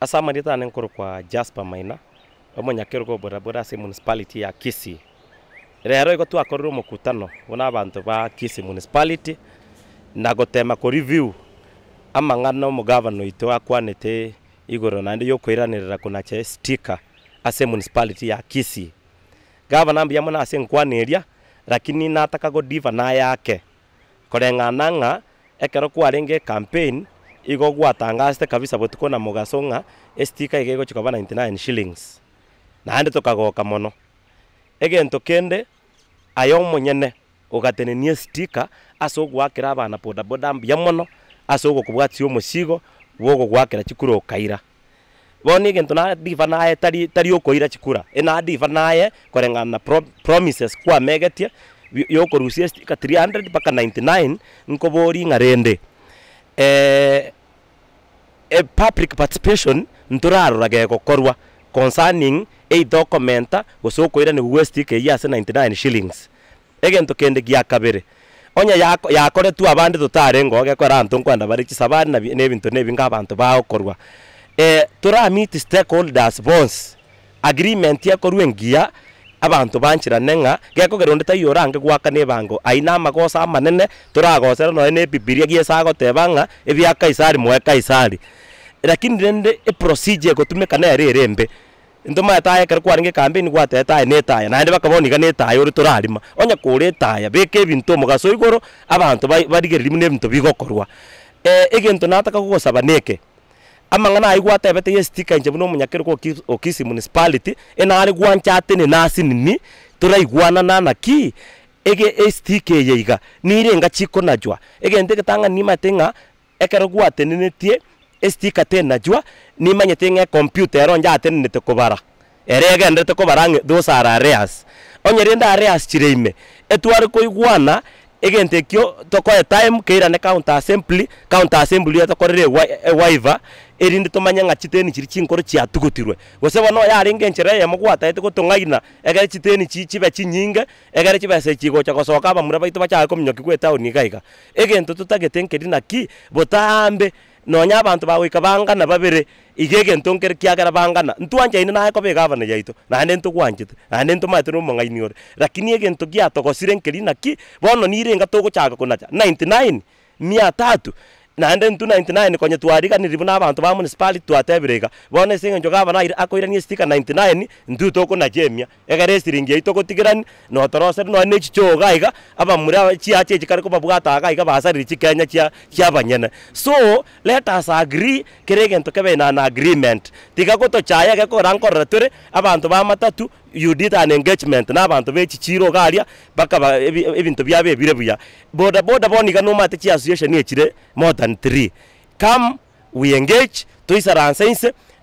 asamarita ne kwa Jasper Maina nyakero go omunyakirugo bodaboda se municipality ya kisi rero tu akoro twakorire kutano una abanto ba kisi municipality na go tema ko review amang'ana ito akwa nete igoro naende kuna che sticker ase municipality ya kisi gavana ambi muna ase neria lakini nataka go diva na yake koreng'ana ng'a ekero kwa kwarenge campaign igo gwatangazete kabisa bwe tuko na mugaso ng'a estika iga igochika ba 99 shillings naende tukagoka mono egento kende ayo omonyene ogatenenia estika ase ogwakera abana bodaboda mbuya mono ase ogokobwatia omosigo bwogogwakera chikura okaira bono egento nadiva naye tari, tari okoira chikura ena enadiva naye korenga na pro, promises kwamegetie yokorusia estika 300 mpaka 99 nkobori ng'a rende eh, e public participation nturarorage gokorwa concerning eitho komenta gucukwira ni west ke ase 99 shillings egentu kende gia kabere onya tu abande tutare ngoge kwera antu nkwenda bari chisabari na bintu nebi binga abantu bagokorwa eh meet stakeholders bonds agreement yakorwe ngia abanto banchirane ng'a gekogera onde orange gwaka na ebango ai na amagosa amanene toragosera noe e na ebibiria giesa ng'a ebia kaisari moe kaisari lakini rende eprocedure ekotumeka nere ere embe ntomaya taya kera kwaringa ecampaign gwatee taya na etaya naende bakaboniga na etaya ore torarima onya kora etaya beka ebinto omogaso igoro abanto barigereri buna ebinto bigokorwa eh, egento nataka kogosaba neke amang'ana naye gwatebete ye stika inche buna omonyakere kwa okisi municipality enare gwanchatene nasinini turaigwanana naki ege estika eye iga nire enga chikonajwa egento egetang'animate ng'a ekero gwatenenetie estika tenajwa nimanyete ng'a ecomputa ero nyatenenete kobara ere egendete kobara those are areas onye areas chireime etware koigwana igentekio tokoe time keirane counter assembly counter assembly etokorire ewaiva eh, erinde tumanye ng'achi teni chiri chinkoro chiatugutirwe gose bono yaringa enchera eyemogwataete gotong'aina egere chiteni chi chibe chinyinge egere chibesa chigocha gosoka abamura baito bachae kominyoki kwa etaoni iga iga egento totagete nkeri naki botambe nonya abanto bagoika bangana babere iga egento nkere kiagera bangana ntwanchaine naye koba egabana yaito naende ntogwanchete naende ntomaete na omong'aini ore lakini egento giatogosire nkeri naki bono nire enga togochaga konacha 99 mia tatu naende ndi tu 99 konye twariganiribu na abanto ba municipality twatebireka bono ase encho gavana akoiranie stika 99 ntu tokonachemia egere esiringi yaitu ogotigirani notoroseri noene echichogo iga abamura chiache echi kare kobabwata iga basariri chikenya chia banyene so let us agree kere egento kebe na an agreement tiga gotochaya gekorora nkorora tori abantu ba matatu you did an engagement na n'abantu b'eki kiro garia bakaba ebintu byabebire buya boda boda boniga no mate chi association ekire more than 3 come we engage to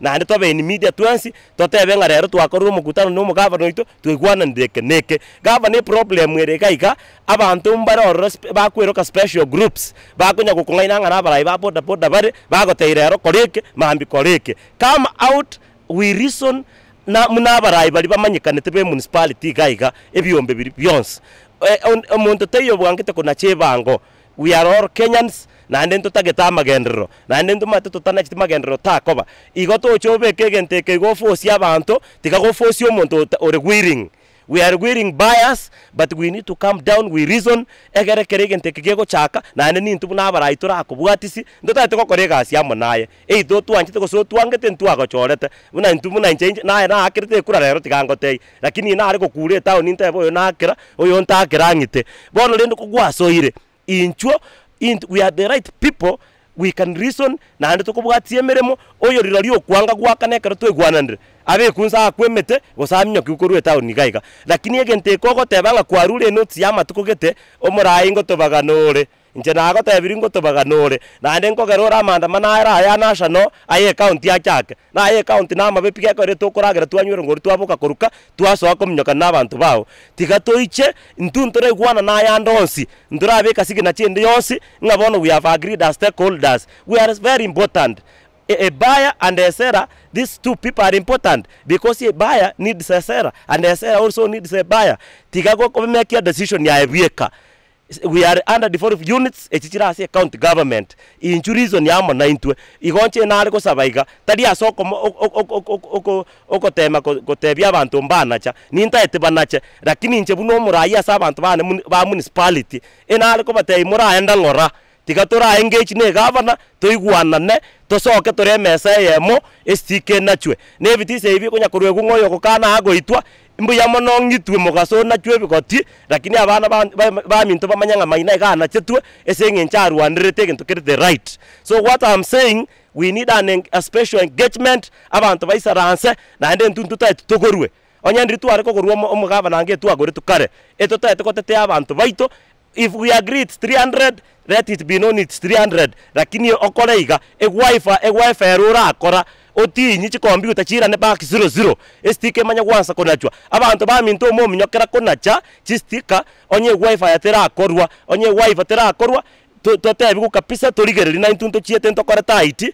na ande to be in media to to te be twensi totebe ng'a rero twakorire omokutano ito to igwana ndeke neke gavana eproblem ere iga abantu or mbarorire ka special groups bakonya gokong'aina ng'a nabarai ba boda boda bare bagoteire rero koreke mambi koreke come out we reason na n'abarayi bari bamanyikanite be municipality igaiga ebyombe biri byonse omuntu teiyo bwangite kuna chebango we are all kenyans naende ntotageta amagenderero naende ntomate totanachete magenderero takoba igo tochoba ekegento ekeigo ofosia abanto tiga gofosia omonto ore wiring' we are wearing bias but we need to come down we reason egere kere ginte kige chaka na ne nintu na baraitu ra kubwatisi ndotate gokore gasi amo naye ei do twanjite go so ntu ntwa gochorete una ntu muna change naye na te kura rero tigango tei lakini na ari gokure town inte boyo nakira oyo ntakira ngite bono rindu kugwasoire inchwo we are the right people we can reason naende tukubwatia emeremo oyo rira riokwanga gwakana ekero abe kunsa akwemete gosamenya kiukorwa etauni gaiga lakini egente ekogoteba ng'a kwarure enotes ya amatuko gete omorai ngotobaga nore nche nagotebiri ngotobaga nore naende nkogera ore amandamano aera aya national aye ekaunti achake naye ekaunti na amabepi tokoragera twanywere ngori twaboka koruka twasoa kominyoka na abanto bao tiga toiche ntu ntoraigwana nayande onsi ntorabeka sigina chinde yonsi ng'abono we have agreed as stakeholders we are very important a, a buyer and a seller, these two people are important because a buyer needs a seller and a seller also needs a buyer. Tigago kumekia decision ya ebieka we are under the fourth units ase county government inchu reason yamo na intwe igonche nari ko sabaiga tari asoko oko oko tema kotebia abantu mbanacha ninta etibanache lakini inche buno muraya sa abantu bane ba municipality enari ko batei muraenda ngora tiga tora engage ne gavana toiguanane tocoke tore mesa yemo estike nachwe ne bitise ibi kunya kurwe gungoyo kokana agoitwa mbuya mono ngitwe mugaso na chwe bigoti lakini abana ba ba minto bamanyanga maina kana chetwe esenge ncharuanire taken to get the right so what i'm saying we need an, a special engagement abantu baisaranse naende ntuntu taitu tugorwe onyandiri tware kogorwa omugaba nange twagore tukare eto taitu kotetea abantu baito if we agree it's 300 let it be known it's 300 lakini okore iga egwaifa egwaifa erura akora otinyi chikompyuta chirane baki zero zero estika emanya kwansa konachwa abanto baminto omominyokera konacha chistika onye wifi aterakorwa onye wifi aterakorwa totebi gukapisa torigereri na intunto chiete ntokore taiti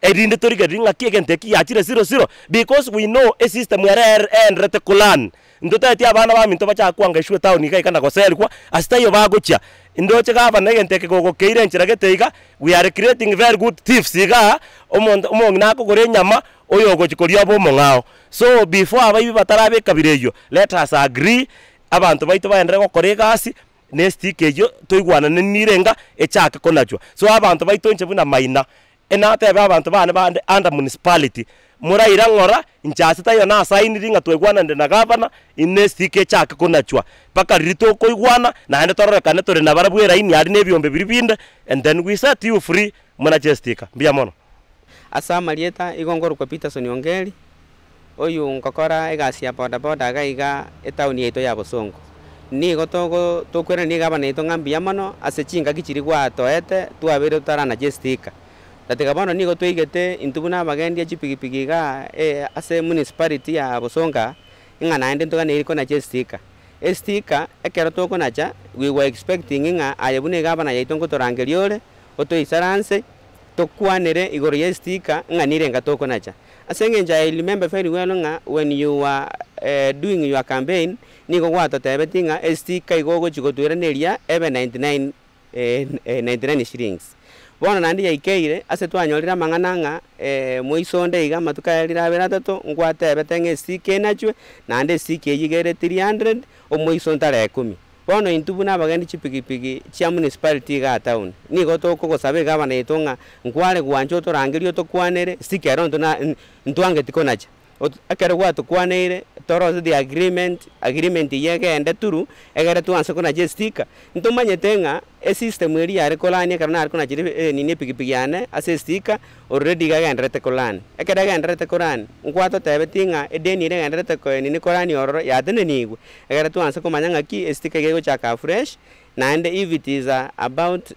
erinde torigeri ng'akiegente kiyachire zero zero because we know esystem ere enrete kulan ntotetie abana baminto bachakwanga eshwe town iga ikana goserwa asita iyo bagochia ndoche gabana egente kegogokeire enchera gete iga we are creating very good thieves iga omong'i nakogora enyama oyo ogochi koria bomong'ao so before abaibi batarabeka bireyo let us agree abanto baito baendere gokora egasi na esitike eyo toigwananenire enga echake konachwa so abanto baito nche buna maina enatebe abanto bane bande under municipality moraira ng'ora inchasita iyo nasainiri ng'a twaigwananire na gavana ine stike chake kunachwa mpaka riri tokoigwana naende tororekane tore na bara bweraini ari na ebiombe biri binde and then we set you free munachestika mbia mono asa marieta igongorokwa peterson ongeri oyu nkokora egasi ya bodaboda agaiga etauni yaito ya bosongo nigo tokwera ni gavana yaito ng'a mbia mono ase chingaki chiri gwatoete twabere twarana chestika datega bono niko twaigete intubu nabagendia chipikipiki iga e, ase municipality ya busonga ing'ana ende ntoganeiriko nache estika estika ekero tokonacha we were expecting ing'a aye buna egabana yaito ngotorangeria ore otoisaranse tokwanere igoro ya estika nire nga toko tokonacha ase nja i remember very well ng'a when you are uh, e, doing your campaign nigo gwatotebeti ng'a estika igo ogochi gotweranĩria ebe 99 eh, eh, 99 shillings Eh, bono nandi yaikeire ase twanyorire amang'ana ng'a eh, mwiso ndeiga matuka yarira abere atatu ngwatebete ng'a esika nachwe nande esika eyigere 300 omwiso ntara ekumi bono intu buna abagendi chipigipigi chia municipality iga town nigo tokogosaba iga abanaito ng'a nkware gwanche otorangeria otokwanere esika ero ntwangetikona cha ekero gwatokwaneire torosa the agreement agreement iye egende turu egere twanse konache estika ntomanyete ng'a esystem eri yare kolani ekero nare konachire enini eh, epikipiki yane ase estika already gagenderete kolani ekero egenderete kolani nkwatotebeti ng'a edeni ere egenderete enini kolani ororo yatenenigwe egere twanse komanya ng'aki estika eh, gegochaka fresh naende if it is uh, about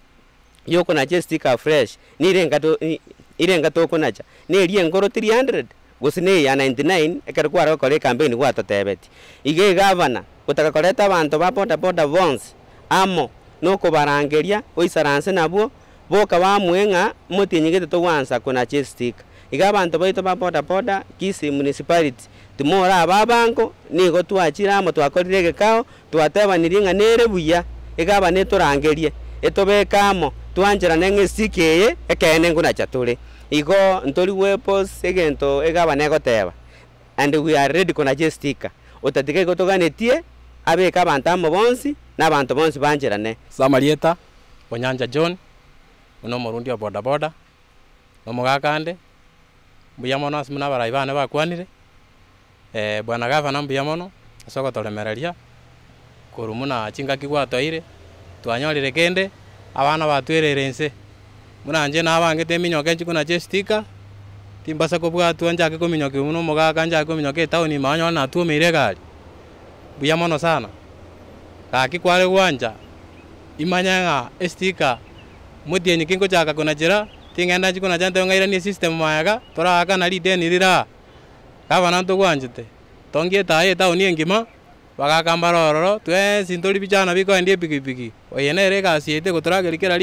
yokonacha estika fresh nire nga tokonacha neri engoro 300 gusine ya 99 ekero kwara gukora campaign gwatotebeti ige gavana gutagakoreta abantu ba boda boda bonse amo no kubarangeria oisaranse nabwo boka wa mwenga mutinyigete togwansa kuna chistik iga abantu baito ba boda boda kisi municipality tumora ababango nigo twachira amo twakorire gekao twatebanirie ng'a nere buya igaba niturangerie etobeka amo twanjirane ng'isiki eye ekene nguna cha igo ntori weapons egento egaba negoteba and we are ready konagestika otatika igo toganetie abeka abanto amo bonsi na n'abanto bonsi bancherane samarieta onyanja john uno omorundi wa bodaboda nomogakande mbuya mono ase muna abarai bane bakwanire eh, bwana gavana mbuya asoko ase ogotoremereria korwa muna chingaki gwatoire twanyorire kende abana batwerere nse muranje nabange teminyoka enchiguna chiestika timbasa kobwatua nchake kominyoka uno omogaka nchake kominyoka etaoni maanyola natuomeire egari mbuya mono sana gaki kware gwanja imanya ng'a estika motienyi kingochaka kuna chira ting'enda nchiguna chante ng'airanie system maega toraka nari ideni rira gabana ntogwanchete tongietaye etaoni engima bagakambara ororo twesi ntori bichana bikoendi epikipiki oyene ere egasi yaite gotorageri kera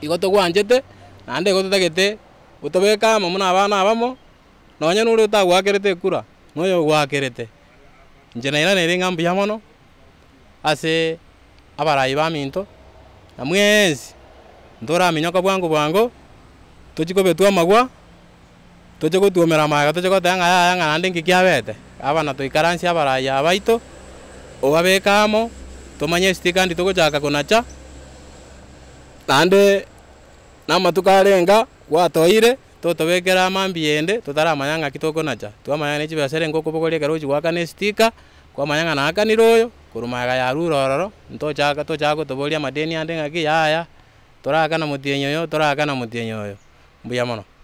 igoto gwanjete igoto tagete utobeka amo na abana abamo nonya nore otagwakerete ekura noyo gwakerete inche naira nere ringa ya mono ase abarayi ba minto namwe ensi ntoraminyoka bwangu bwango tujiko betu amagwa toche gotuomera amaega tujiko goteba ng'a yaya ng'a naende nki kiabete abana toikaransi abarayi abaito obabeka amo tomanye esiti kandi togochaka konacha naende namatukarenga gwatoire totobekera mambi ende tutaramanya ng'aki tokonacha twamanya nechi besere ngokobogoria ekero ochigoaka na naakanire oyo korumaga yarure ororo ntochaka tochaka gotoboria ande ng'aki yaya torakana motienyi oyo torakana motienyi oyo mbuya mono